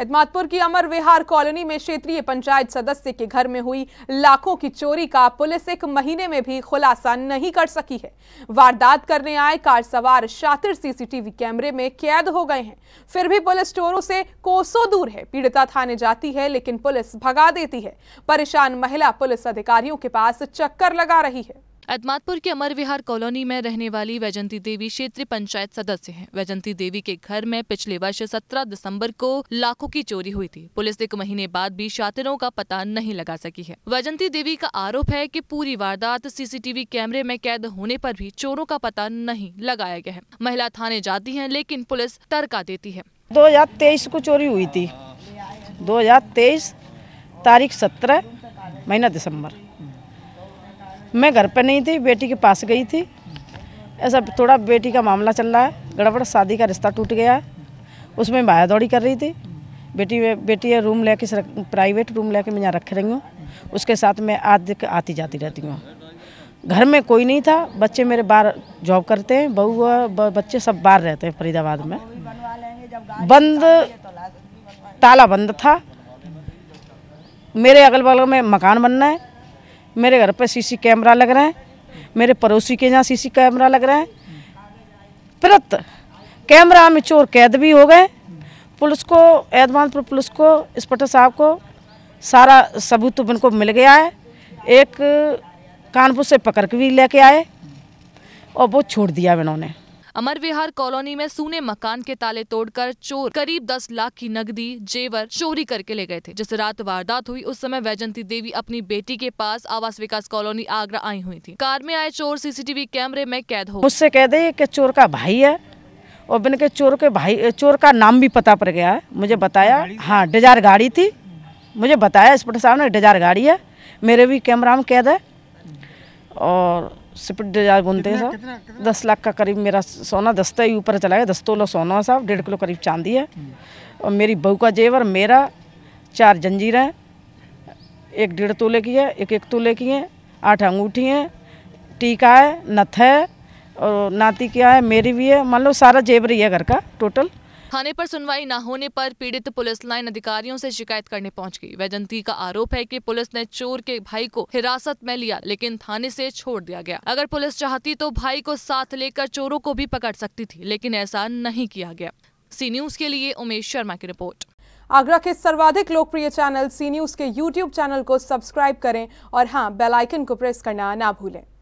एतमादपुर की अमर विहार कॉलोनी में क्षेत्रीय पंचायत सदस्य के घर में हुई लाखों की चोरी का पुलिस एक महीने में भी खुलासा नहीं कर सकी है वारदात करने आए कार सवार शातिर सीसीटीवी कैमरे में कैद हो गए हैं फिर भी पुलिस स्टोरों से कोसों दूर है पीड़िता थाने जाती है लेकिन पुलिस भगा देती है परेशान महिला पुलिस अधिकारियों के पास चक्कर लगा रही है अदमातपुर के अमर विहार कॉलोनी में रहने वाली वैजंती देवी क्षेत्रीय पंचायत सदस्य हैं। वैजंती देवी के घर में पिछले वर्ष 17 दिसंबर को लाखों की चोरी हुई थी पुलिस एक महीने बाद भी शातिरों का पता नहीं लगा सकी है वैजंती देवी का आरोप है की पूरी वारदात सीसीटीवी कैमरे में कैद होने आरोप भी चोरों का पता नहीं लगाया गया है महिला थाने जाती है लेकिन पुलिस तरका देती है दो को चोरी हुई थी दो तारीख 17 महीना दिसंबर मैं घर पर नहीं थी बेटी के पास गई थी ऐसा थोड़ा बेटी का मामला चल रहा है गड़बड़ शादी का रिश्ता टूट गया है उसमें बाया दौड़ी कर रही थी बेटी बेटी रूम लेके प्राइवेट रूम लेके मैं यहाँ रख रही हूँ उसके साथ मैं आज आती जाती रहती हूँ घर में कोई नहीं था बच्चे मेरे बाहर जॉब करते हैं बहू बच्चे सब बाहर रहते हैं फरीदाबाद में बंद ताला बंद था मेरे अगल बगल में मकान बनना है मेरे घर पर सीसी कैमरा लग रहा है मेरे पड़ोसी के यहाँ सीसी कैमरा लग रहा है प्रत कैमरा में चोर कैद भी हो गए पुलिस को एहतमानपुर पुलिस को इंस्पेक्टर साहब को सारा सबूत इनको तो मिल गया है एक कानपुर से पकड़ के भी लेके आए और वो छोड़ दिया उन्होंने अमर विहार कॉलोनी में सूने मकान के ताले तोड़कर चोर करीब दस लाख की नकदी जेवर चोरी करके ले गए थे जिस रात वारदात हुई उस समय वैजंती देवी अपनी बेटी के पास आवास विकास कॉलोनी आगरा आई हुई थी कार में आए चोर सीसीटीवी कैमरे में कैद हो मुझसे कह दे कि चोर का भाई है और बिन के चोर के भाई चोर का नाम भी पता पड़ गया है मुझे बताया हाँ डिजार गाड़ी थी मुझे बताया इस साहब ने डिजार गाड़ी है मेरे भी कैमरा में कैद है और सिपट डिजाइन बुनते हैं साहब दस लाख का करीब मेरा सोना दस्ता ही ऊपर चला गया दस तोला सोना है साहब डेढ़ किलो करीब चांदी है हम्म। और मेरी बहू का जेवर मेरा चार जंजीरें एक डेढ़ तोले की है एक एक तोले की हैं आठ अंगूठी हैं टीका है नथ है और नाती क्या है मेरी भी है मान लो सारा जेवर ही है घर का टोटल थाने पर सुनवाई न होने पर पीड़ित पुलिस लाइन अधिकारियों से शिकायत करने पहुंच गई वैजंती का आरोप है कि पुलिस ने चोर के भाई को हिरासत में लिया लेकिन थाने से छोड़ दिया गया अगर पुलिस चाहती तो भाई को साथ लेकर चोरों को भी पकड़ सकती थी लेकिन ऐसा नहीं किया गया सी न्यूज के लिए उमेश शर्मा की रिपोर्ट आगरा के सर्वाधिक लोकप्रिय चैनल सी न्यूज के यूट्यूब चैनल को सब्सक्राइब करें और हाँ बेलाइकन को प्रेस करना ना भूलें